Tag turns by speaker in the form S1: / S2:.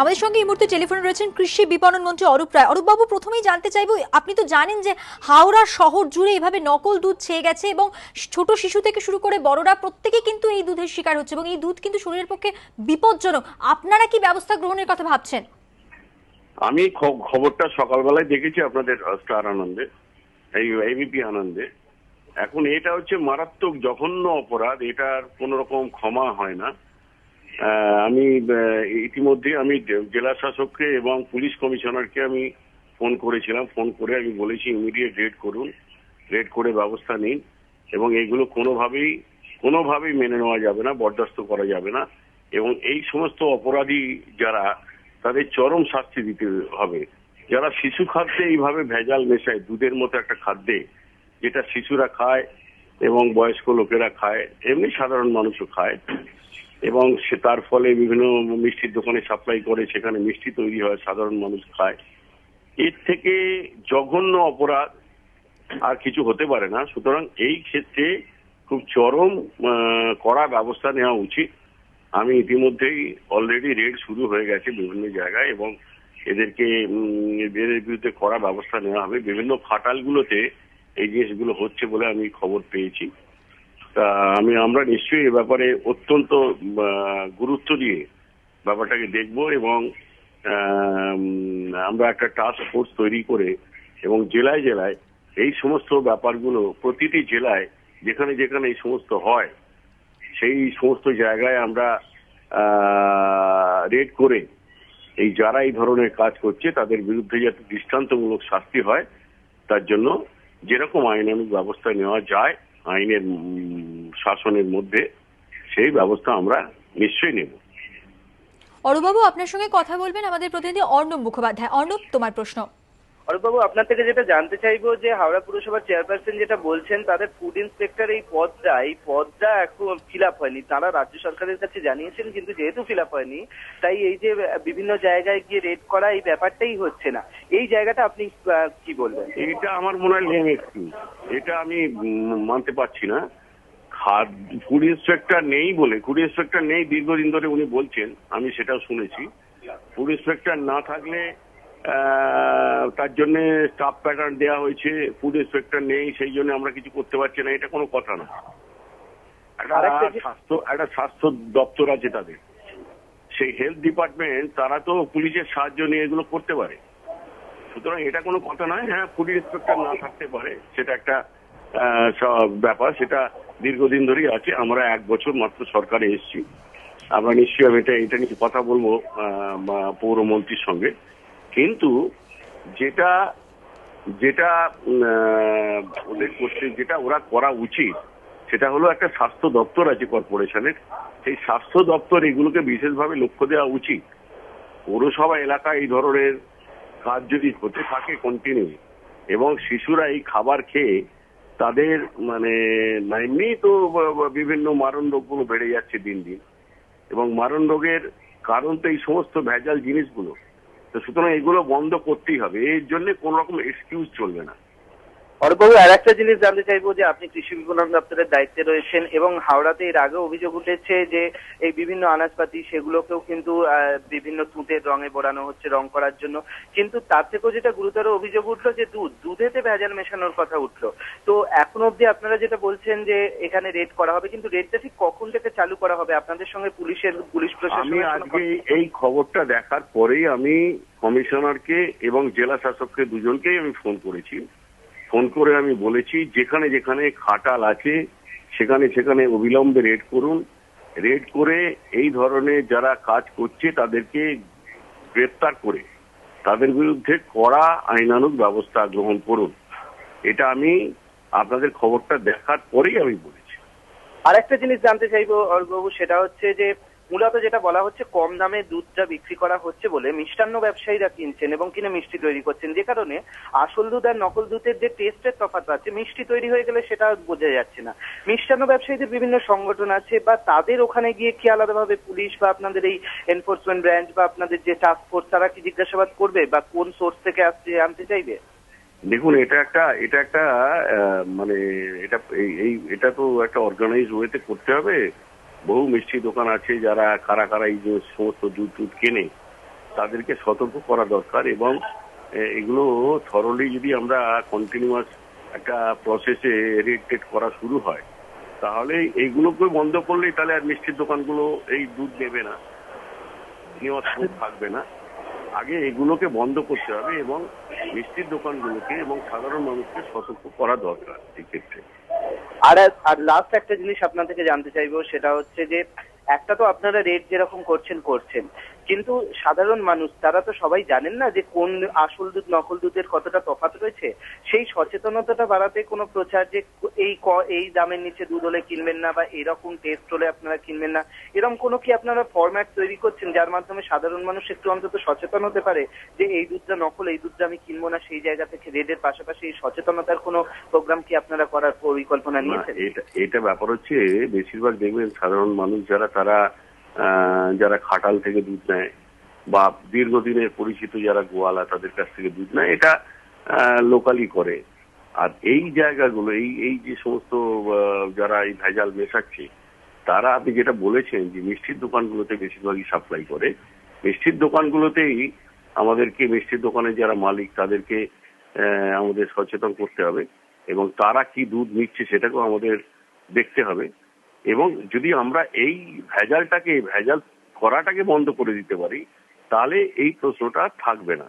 S1: আমাদের সঙ্গে এই মুহূর্তে টেলিফোনে রয়েছেন কৃষি বিপণন মন্ত্রী অরূপ রায় অরূপবাবু প্রথমেই জানতে চাইব আপনি তো জানেন যে হাওড়া শহর জুড়ে এভাবে নকল দুধ ছেয়ে গেছে এবং ছোট শিশু থেকে শুরু করে বড়রা প্রত্যেকে কিন্তু এই দুধের শিকার হচ্ছে এবং এই দুধ কিন্তু শরীরের পক্ষে বিপজ্জনক আপনারা কি ব্যবস্থা গ্রহণের কথা ভাবছেন
S2: আমি খবরটা সকালবেলায় দেখেছি আপনাদের স্টার আনন্দে এই এবিপি আনন্দে এখন এটা হচ্ছে মারাত্মক জঘন্য অপরাধ এটার কোন রকম ক্ষমা হয় না আমি ইতিমধ্যে আমি জেলা শাসককে এবং পুলিশ কমিশনারকে আমি ফোন করেছিলাম ফোন করে আমি বলেছি ইমিডিয়েট রেড করুন রেড করে ব্যবস্থা নিন এবং এগুলো কোনোভাবেই কোনোভাবেই মেনে নেওয়া যাবে না বরদাস্ত করা যাবে না এবং এই সমস্ত অপরাধী যারা তাদের চরম শাস্তি দিতে হবে যারা শিশু খাদ্যে এইভাবে ভেজাল মেশায় দুধের মতো একটা খাদ্যে যেটা শিশুরা খায় এবং বয়স্ক লোকেরা খায় এমনি সাধারণ মানুষও খায় এবং সে তার ফলে বিভিন্ন মিষ্টির দোকানে সাপ্লাই করে সেখানে মিষ্টি তৈরি হয় সাধারণ মানুষ খায় এর থেকে জঘন্য অপরাধ আর কিছু হতে পারে না সুতরাং এই ক্ষেত্রে খুব চরম করা ব্যবস্থা নেওয়া উচিত আমি ইতিমধ্যেই অলরেডি রেড শুরু হয়ে গেছে বিভিন্ন জায়গায় এবং এদেরকে এদের বিরুদ্ধে করা ব্যবস্থা নেওয়া হবে বিভিন্ন ফাটালগুলোতে এই জিনিসগুলো হচ্ছে বলে আমি খবর পেয়েছি তা আমি আমরা নিশ্চয়ই এ ব্যাপারে অত্যন্ত গুরুত্ব দিয়ে ব্যাপারটাকে দেখব এবং আমরা একটা টাস্ক ফোর্স তৈরি করে এবং জেলায় জেলায় এই সমস্ত ব্যাপারগুলো প্রতিটি জেলায় যেখানে যেখানে এই সমস্ত হয় সেই সমস্ত জায়গায় আমরা রেড করে এই যারা এই ধরনের কাজ করছে তাদের বিরুদ্ধে যাতে দৃষ্টান্তমূলক শাস্তি হয় তার জন্য যেরকম আইনানুক ব্যবস্থা নেওয়া যায় আইনের শাসনের মধ্যে সেই ব্যবস্থা আমরা নিশ্চয়ই
S1: নেব অরুবাবু আপনার সঙ্গে কথা বলবেন আমাদের প্রতিনিধি অর্ণব মুখোপাধ্যায় অর্ণব তোমার প্রশ্ন অরূপবাবু আপনার থেকে যেটা জানতে চাইবো যে হাওড়া পুরসভার চেয়ারপারসন যেটা বলছেন তাদের ফুড ইন্সপেক্টর এই পদটা এই পদটা এখন ফিল আপ হয়নি তারা রাজ্য সরকারের কাছে জানিয়েছেন কিন্তু যেহেতু ফিল আপ হয়নি তাই এই যে বিভিন্ন জায়গায় গিয়ে রেড করা এই ব্যাপারটাই হচ্ছে না এই জায়গাটা আপনি কি বলবেন এটা আমার মনে হয়
S2: একটু এটা আমি মানতে পারছি না খাদ্য ফুড ইন্সপেক্টর নেই বলে ফুড ইন্সপেক্টর নেই দীর্ঘদিন ধরে উনি বলছেন আমি সেটাও শুনেছি ফুড ইন্সপেক্টর না থাকলে তার জন্য স্টাফ প্যাটার্ন দেওয়া হয়েছে ফুড ইন্সপেক্টর নেই সেই জন্য আমরা কিছু করতে পারছি না এটা কোনো কথা না একটা স্বাস্থ্য একটা স্বাস্থ্য দপ্তর আছে তাদের সেই হেলথ ডিপার্টমেন্ট তারা তো পুলিশের সাহায্য নিয়ে এগুলো করতে পারে সুতরাং এটা কোনো কথা নয় হ্যাঁ ফুড ইন্সপেক্টর না থাকতে পারে সেটা একটা ব্যাপার সেটা দীর্ঘদিন ধরেই আছে আমরা এক বছর মাত্র সরকারে এসেছি আমরা নিশ্চয়ই আমি এটা এটা নিয়ে কথা বলবো পৌরমন্ত্রীর সঙ্গে কিন্তু যেটা যেটা ওদের করতে যেটা ওরা করা উচিত সেটা হলো একটা স্বাস্থ্য দপ্তর আছে কর্পোরেশনের সেই স্বাস্থ্য দপ্তর এগুলোকে বিশেষভাবে লক্ষ্য দেওয়া উচিত পৌরসভা এলাকা এই ধরনের কাজ যদি হতে থাকে কন্টিনিউ এবং শিশুরা এই খাবার খেয়ে তাদের মানে এমনি তো বিভিন্ন মারণ রোগগুলো বেড়ে যাচ্ছে দিন দিন এবং মারণ রোগের কারণ তো এই সমস্ত ভেজাল জিনিসগুলো তো সুতরাং এগুলো বন্ধ করতেই হবে এর জন্য কোন রকম এক্সকিউজ চলবে না
S1: অর্পবাবু আর একটা জিনিস জানতে চাইবো যে আপনি কৃষি বিপণন দপ্তরের দায়িত্বে রয়েছেন এবং হাওড়াতে এর আগে অভিযোগ উঠেছে যে এই বিভিন্ন আনাজপাতি সেগুলোকেও কিন্তু বিভিন্ন তুঁতে রঙে বোড়ানো হচ্ছে রং করার জন্য কিন্তু তার থেকেও যেটা গুরুতর অভিযোগ উঠলো যে দুধ দুধেতে ভেজাল মেশানোর কথা উঠলো তো এখন অবধি আপনারা যেটা বলছেন যে এখানে রেড করা হবে কিন্তু রেডটা ঠিক কখন থেকে চালু করা হবে আপনাদের সঙ্গে পুলিশের পুলিশ প্রশাসন আজকে
S2: এই খবরটা দেখার পরেই আমি কমিশনারকে এবং জেলা শাসককে দুজনকেই আমি ফোন করেছি ফোন করে আমি বলেছি যেখানে যেখানে খাটাল আছে সেখানে সেখানে অবিলম্বে রেড করুন রেড করে এই ধরনের যারা কাজ করছে তাদেরকে গ্রেপ্তার করে তাদের বিরুদ্ধে কড়া আইনানুক ব্যবস্থা গ্রহণ করুন এটা আমি আপনাদের খবরটা দেখার পরেই আমি বলেছি
S1: আরেকটা জিনিস জানতে চাইবো অর্ঘবাবু সেটা হচ্ছে যে মূলত যেটা বলা হচ্ছে কম দামে দুধটা বিক্রি করা হচ্ছে বলে মিষ্টান্ন ব্যবসায়ীরা কিনছেন এবং কিনে মিষ্টি তৈরি করছেন যে কারণে আসল দুধ আর নকল দুধের যে টেস্টের তফাৎ আছে মিষ্টি তৈরি হয়ে গেলে সেটা বোঝা যাচ্ছে না মিষ্টান্ন ব্যবসায়ীদের বিভিন্ন সংগঠন আছে বা তাদের ওখানে গিয়ে কি আলাদাভাবে পুলিশ বা আপনাদের এই এনফোর্সমেন্ট ব্রাঞ্চ বা আপনাদের যে টাস্ক ফোর্স তারা কি জিজ্ঞাসাবাদ করবে বা কোন সোর্স থেকে আসছে আনতে চাইবে
S2: দেখুন এটা একটা এটা একটা মানে এটা এই এটা তো একটা অর্গানাইজ ওয়েতে করতে হবে বহু মিষ্টি দোকান আছে যারা কারা কারা এই যে সমস্ত দুধ টুধ কেনে তাদেরকে সতর্ক করা দরকার এবং এগুলো থরলি যদি আমরা কন্টিনিউয়াস একটা প্রসেসে রেড করা শুরু হয় তাহলে এইগুলোকে বন্ধ করলেই তাহলে আর মিষ্টির দোকানগুলো এই দুধ নেবে না নেওয়ার সুযোগ থাকবে না আগে এগুলোকে বন্ধ করতে হবে এবং মিষ্টির দোকানগুলোকে এবং সাধারণ মানুষকে সতর্ক করা দরকার এক্ষেত্রে
S1: আর আর লাস্ট একটা জিনিস আপনার থেকে জানতে চাইবো সেটা হচ্ছে যে একটা তো আপনারা রেট যেরকম করছেন করছেন কিন্তু সাধারণ মানুষ তারা তো সবাই জানেন না যে কোন আসল দুধ নকল দুধের কতটা তফাত রয়েছে সেই সচেতনতাটা বাড়াতে কোনো প্রচার যে এই এই দামের নিচে দুধ হলে কিনবেন না বা এরকম টেস্ট হলে আপনারা কিনবেন না এরকম কোনো কি আপনারা ফরম্যাট তৈরি করছেন যার মাধ্যমে সাধারণ মানুষ একটু অন্তত সচেতন হতে পারে যে এই দুধটা নকল এই দুধটা আমি কিনবো না সেই জায়গা থেকে রেডের পাশাপাশি এই সচেতনতার কোনো প্রোগ্রাম কি আপনারা করার পরিকল্পনা নিয়েছেন
S2: এটা ব্যাপার হচ্ছে বেশিরভাগ দেখবেন সাধারণ মানুষ যারা তারা যারা খাটাল থেকে দুধ নেয় বা দীর্ঘদিনের পরিচিত যারা গোয়ালা তাদের কাছ থেকে দুধ নেয় এটা লোকালি করে আর এই জায়গাগুলো এই এই যে সমস্ত যারা এই ভেজাল মেশাচ্ছে তারা আপনি যেটা বলেছেন যে মিষ্টির দোকানগুলোতে বেশিরভাগই সাপ্লাই করে মিষ্টির দোকানগুলোতেই আমাদেরকে মিষ্টির দোকানের যারা মালিক তাদেরকে আমাদের সচেতন করতে হবে এবং তারা কি দুধ নিচ্ছে সেটাকেও আমাদের দেখতে হবে এবং যদি আমরা এই ভেজালটাকে ভেজাল করাটাকে বন্ধ করে দিতে পারি তাহলে এই প্রশ্নটা থাকবে না